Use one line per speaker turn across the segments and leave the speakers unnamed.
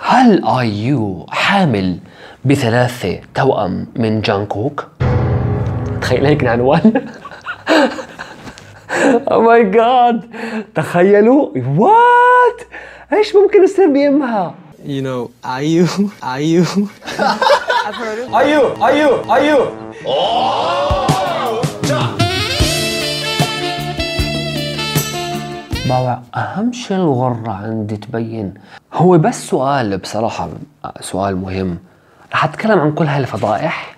هل آي يو حامل بثلاثة توأم من جان كوك؟ تخيل هيك العنوان او ماي oh جاد تخيلوا وات ايش ممكن يصير بيمها you know are you are you are you are you are you بابا أهم شيء الغرة عندي تبين هو بس سؤال بصراحة سؤال مهم رح أتكلم عن كل هالفضائح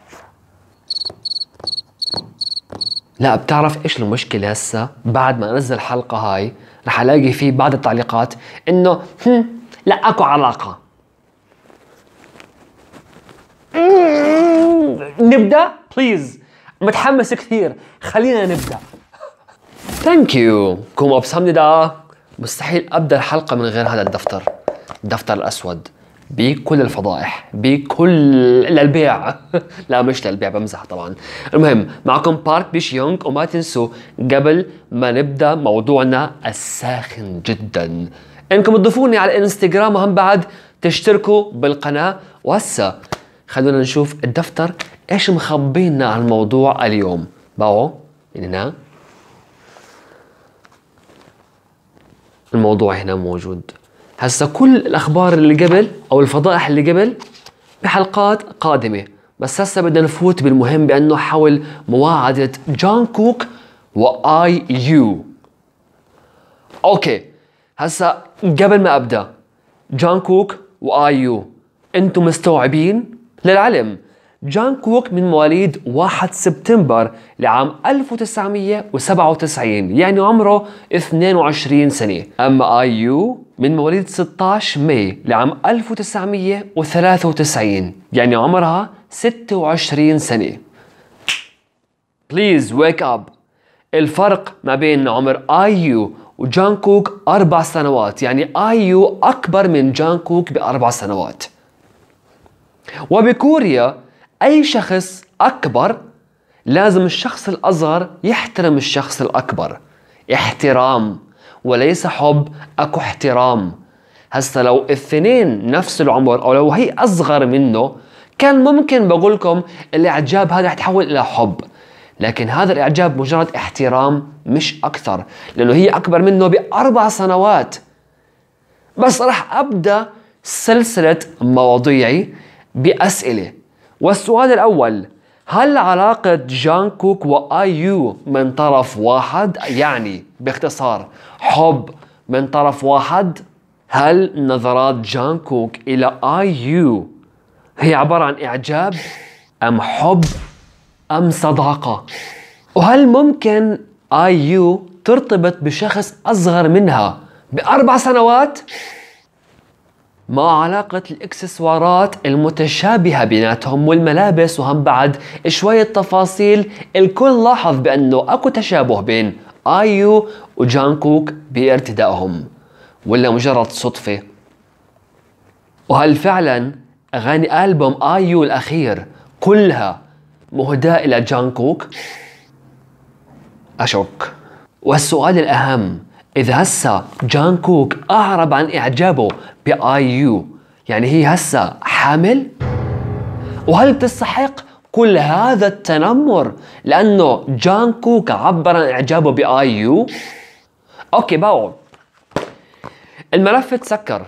لا بتعرف ايش المشكلة هسه بعد ما انزل الحلقه هاي رح الاقي في بعض التعليقات انه هم لا اكو علاقة نبدأ بليز متحمس كثير خلينا نبدأ ثانك يو كوم دا مستحيل ابدا الحلقه من غير هذا الدفتر الدفتر الاسود بكل الفضائح بكل للبيع لا مش للبيع بمزح طبعا المهم معكم بارك بيش يونغ وما تنسوا قبل ما نبدا موضوعنا الساخن جدا انكم تضيفوني على الانستغرام وهم بعد تشتركوا بالقناه وهسا خلونا نشوف الدفتر ايش مخبينا عن الموضوع اليوم باو يعني الموضوع هنا موجود هسا كل الاخبار اللي قبل او الفضائح اللي قبل بحلقات قادمه بس هسا بدنا نفوت بالمهم بانه حول مواعده جون كوك واي يو اوكي هسا قبل ما ابدا جون كوك واي يو انتم مستوعبين للعلم جان كوك من مواليد 1 سبتمبر لعام 1997 يعني عمره 22 سنة أما آي يو من مواليد 16 ماي لعام 1993 يعني عمرها 26 سنة بليز ويك اب الفرق ما بين عمر آي يو وجان كوك أربع سنوات يعني آي يو أكبر من جان كوك بأربع سنوات وبكوريا أي شخص أكبر لازم الشخص الأصغر يحترم الشخص الأكبر احترام وليس حب أكو احترام هسا لو الاثنين نفس العمر أو لو هي أصغر منه كان ممكن بقولكم الإعجاب هذا يتحول إلى حب لكن هذا الإعجاب مجرد احترام مش أكثر لأنه هي أكبر منه بأربع سنوات بس رح أبدأ سلسلة مواضيعي بأسئلة والسؤال الأول هل علاقة جان كوك وآي يو من طرف واحد يعني باختصار حب من طرف واحد هل نظرات جان كوك إلى آي يو هي عبارة عن إعجاب أم حب أم صداقة وهل ممكن آي يو ترتبط بشخص أصغر منها بأربع سنوات ما علاقة الاكسسوارات المتشابهة بيناتهم والملابس وهم بعد شوية تفاصيل الكل لاحظ بأنه أكو تشابه بين آيو وجانكوك بارتدائهم ولا مجرد صدفة وهل فعلا أغاني ألبوم آيو الأخير كلها مهداة إلى جانكوك؟ أشك والسؤال الأهم إذا هسا جان كوك أعرب عن إعجابه بآي يو يعني هي هسا حامل؟ وهل تستحق كل هذا التنمر لأنه جان كوك عبر عن إعجابه بآي يو؟ أوكي باو الملف تسكر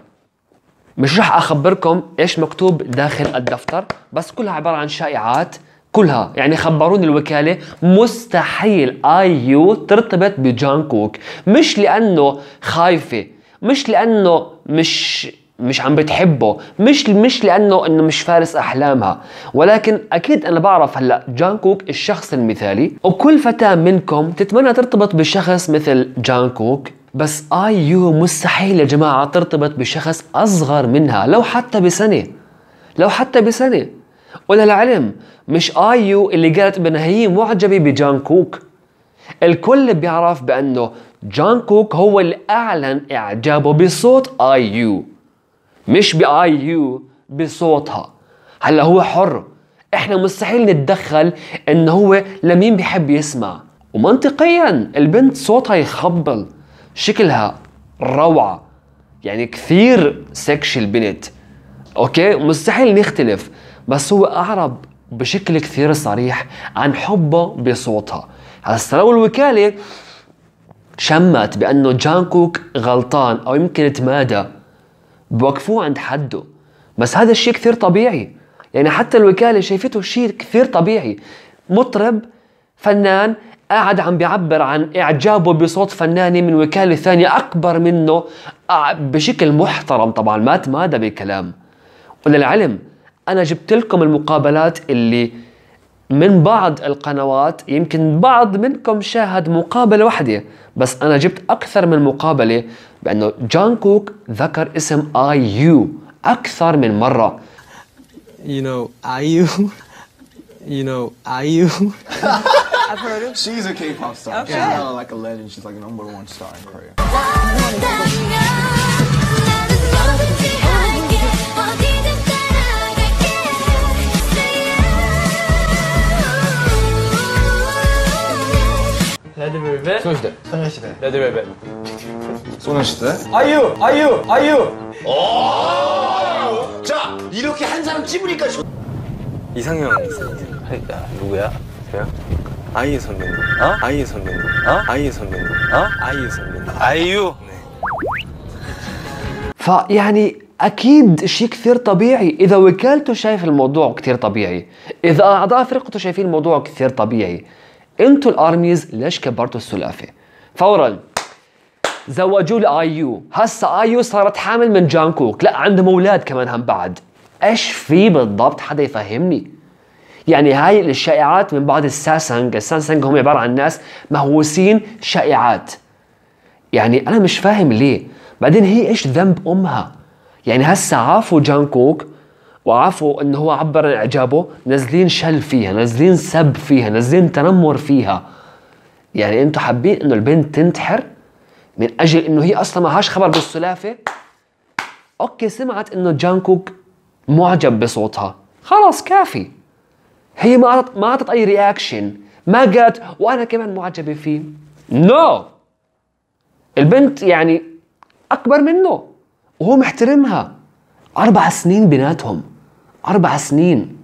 مش رح أخبركم إيش مكتوب داخل الدفتر بس كلها عبارة عن شائعات كلها يعني خبروني الوكالة مستحيل آي يو ترتبط بجان كوك مش لأنه خايفة مش لأنه مش مش عم بتحبه مش مش لانه انه مش فارس احلامها ولكن اكيد انا بعرف هلا جان كوك الشخص المثالي وكل فتاه منكم تتمنى ترتبط بشخص مثل جان كوك بس اي يو مستحيل يا جماعه ترتبط بشخص اصغر منها لو حتى بسنه لو حتى بسنه وللعلم مش آيو اللي قالت بأنها هي معجبة بجان كوك الكل بيعرف بأنه جان كوك هو اللي أعلن إعجابه بصوت آيو مش بآيو بصوتها هلا هو حر احنا مستحيل نتدخل انه هو لمين بحب يسمع ومنطقيا البنت صوتها يخبل شكلها روعة يعني كثير سكشي البنت اوكي مستحيل نختلف بس هو اعرب بشكل كثير صريح عن حبه بصوتها هسا لو الوكالة شمت بأنه جانكوك غلطان أو يمكن تمادى بوقفوه عند حده بس هذا الشيء كثير طبيعي يعني حتى الوكالة شايفته شيء كثير طبيعي مطرب فنان قاعد عم بيعبر عن إعجابه بصوت فنانة من وكالة ثانية أكبر منه آه، بشكل محترم طبعا ما تمادى بكلام وللعلم انا جبت لكم المقابلات اللي من بعض القنوات يمكن بعض منكم شاهد مقابلة واحدة بس أنا جبت أكثر من مقابلة بأنه جون كوك ذكر اسم آي يو أكثر من مرة You know, I you You know, I you I've heard of She's a K-pop star. Okay. She's not like a legend. She's like a number one star in Korea. Hadi bebe. Sözde. Sonuçta. bebe. 이렇게 한 사람 이상형 누구야? 아이유 선배님. 어? 아이유 선배님. 어? 아이유 선배님. 어? 아이유 선배님. 아이유. 네. فيعني اكيد شيء كثير طبيعي اذا وكالته شايف الموضوع كثير طبيعي اذا اعضاء فرقته شايفين الموضوع كثير طبيعي انتوا الارميز ليش كبرتوا السلافه فورا زوجوا لايو هسا ايو صارت حامل من جانكوك لا عندهم اولاد كمان هم بعد ايش في بالضبط حدا يفهمني يعني هاي الشائعات من بعد الساسانج الساسانج هم عباره عن ناس مهووسين شائعات يعني انا مش فاهم ليه بعدين هي ايش ذنب امها يعني هسا عافوا جانكوك وعفوا انه هو عبر عن اعجابه نازلين شل فيها نازلين سب فيها نازلين تنمر فيها يعني انتم حابين انه البنت تنتحر من اجل انه هي اصلا ما معهاش خبر بالسلافه اوكي سمعت انه جانكوك معجب بصوتها خلاص كافي هي ما عطت ما عطت اي رياكشن ما قالت وانا كمان معجبه فيه نو no. البنت يعني اكبر منه وهو محترمها اربع سنين بيناتهم أربع سنين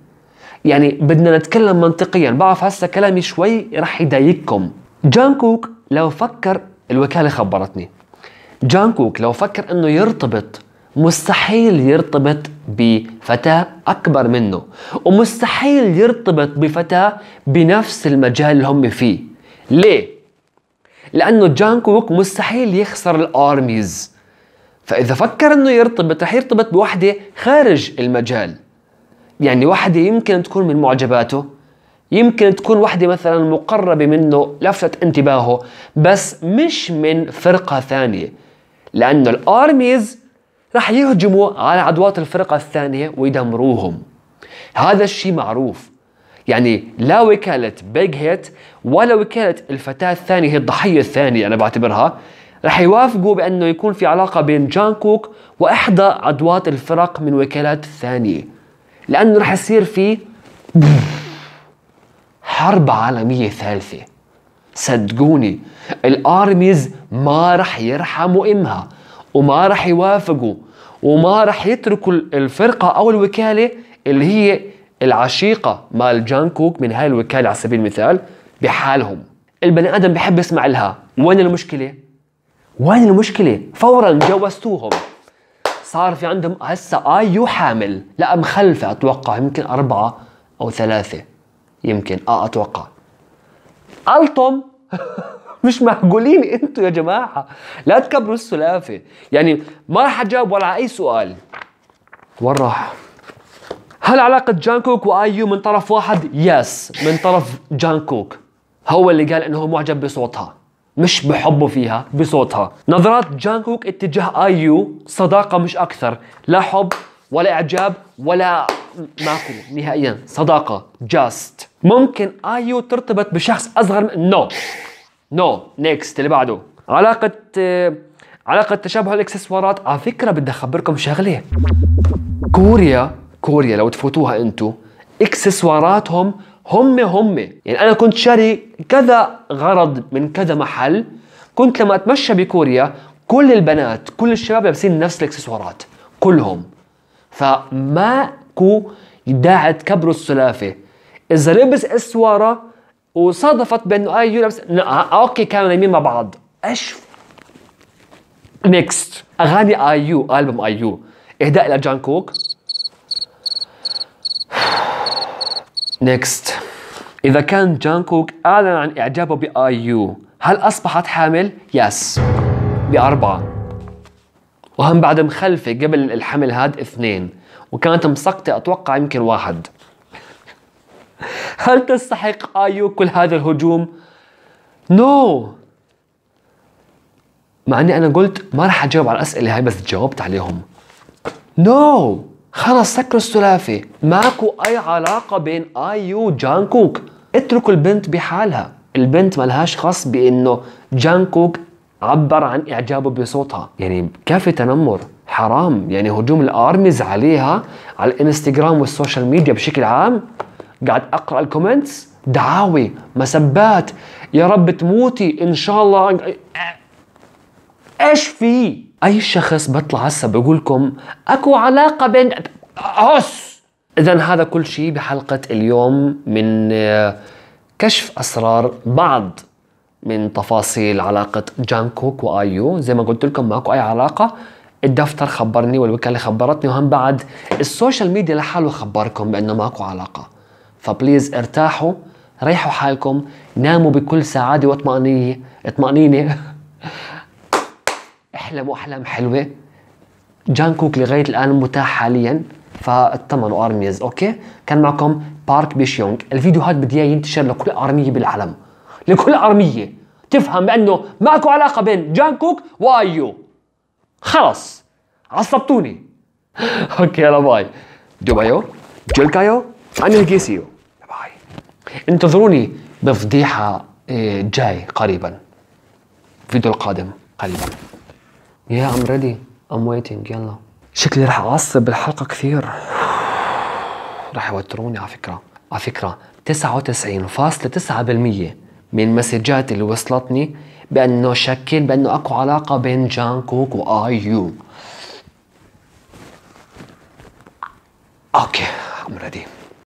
يعني بدنا نتكلم منطقيا بعرف هسه كلامي شوي رح يضايقكم جان كوك لو فكر الوكالة خبرتني جان كوك لو فكر انه يرتبط مستحيل يرتبط بفتاة أكبر منه ومستحيل يرتبط بفتاة بنفس المجال اللي هم فيه ليه؟ لأنه جان كوك مستحيل يخسر الأرميز فإذا فكر أنه يرتبط رح يرتبط بوحدة خارج المجال يعني واحدة يمكن تكون من معجباته يمكن تكون واحدة مثلا مقربة منه لفتت انتباهه بس مش من فرقة ثانية لأنه الآرميز رح يهجموا على عدوات الفرقة الثانية ويدمروهم هذا الشيء معروف يعني لا وكالة بيج هيت ولا وكالة الفتاة الثانية هي الضحية الثانية أنا بعتبرها رح يوافقوا بأنه يكون في علاقة بين جان كوك وإحدى عدوات الفرق من وكالات ثانية لانه رح يصير في حرب عالميه ثالثه صدقوني الارميز ما رح يرحموا امها وما رح يوافقوا وما رح يتركوا الفرقه او الوكاله اللي هي العشيقه مال جان كوك من هاي الوكاله على سبيل المثال بحالهم البني ادم بحب يسمع لها وين المشكله وين المشكله فورا جوزتوهم صار في عندهم هسه اي يو حامل لا مخلفه اتوقع يمكن اربعه او ثلاثه يمكن اه اتوقع الطم مش معقولين انتوا يا جماعه لا تكبروا السلافه يعني ما راح اجاوب ولا على اي سؤال وين راح؟ هل علاقة جانكوك وايو من طرف واحد؟ يس من طرف جانكوك هو اللي قال انه معجب بصوتها مش بحبه فيها بصوتها نظرات جانكوك اتجاه ايو صداقة مش اكثر لا حب ولا اعجاب ولا ماكو نهائيا صداقة جاست ممكن ايو ترتبط بشخص اصغر من نو نو نيكست اللي بعده علاقة علاقة تشابه الاكسسوارات على فكرة بدي اخبركم شغلة كوريا كوريا لو تفوتوها انتو اكسسواراتهم هم هم يعني انا كنت شاري كذا غرض من كذا محل كنت لما اتمشى بكوريا كل البنات كل الشباب لابسين نفس الاكسسوارات كلهم فماكو داعي تكبروا السلافه اذا لبس اسواره وصادفت بانه اي يو لابس اوكي كانوا نايمين مع بعض ايش نيكست اغاني اي يو البوم اي يو اهداء لجان كوك نيكست إذا كان جانكوك أعلن عن إعجابه بآي يو هل أصبحت حامل؟ يس بأربعة وهم بعد مخلفة قبل الحمل هاد اثنين وكانت مسقطة أتوقع يمكن واحد هل تستحق آيو كل هذا الهجوم؟ نو no. مع اني انا قلت ما راح اجاوب على الاسئله هاي بس جاوبت عليهم نو no. خلص سكروا السلافة ماكو أي علاقة بين آيو جان كوك اتركوا البنت بحالها البنت ملهاش خاص بأنه جان كوك عبر عن إعجابه بصوتها يعني كافي تنمر حرام يعني هجوم الارميز عليها على الانستغرام والسوشيال ميديا بشكل عام قاعد اقرا الكومنتس دعاوي مسبات يا رب تموتي ان شاء الله ايش في اي شخص بطلع هسه بقول لكم اكو علاقه بين عس اذا هذا كل شيء بحلقه اليوم من آه، كشف اسرار بعض من تفاصيل علاقة جانكوك وآيو زي ما قلت لكم ماكو أي علاقة الدفتر خبرني والوكالة خبرتني وهم بعد السوشيال ميديا لحاله خبركم بأنه ماكو علاقة فبليز ارتاحوا ريحوا حالكم ناموا بكل سعادة واطمئنية اطمأنينة احلموا احلام حلوه جان كوك لغايه الان متاح حاليا فاطمنوا ارميز اوكي كان معكم بارك بيشيونغ الفيديو هذا بدي اياه ينتشر لكل ارميه بالعالم لكل ارميه تفهم بانه ماكو علاقه بين جان كوك وايو خلص عصبتوني اوكي يلا باي دبيو جلكايو انا الجيسيو باي انتظروني بفضيحه آه، جاي قريبا الفيديو القادم قريبا يا ام ريدي ام ويتنج يلا شكلي رح اعصب بالحلقه كثير رح يوتروني على فكره على فكره 99.9% من مسجات اللي وصلتني بانه شكل بانه اكو علاقه بين جان كوك واي يو اوكي ام ريدي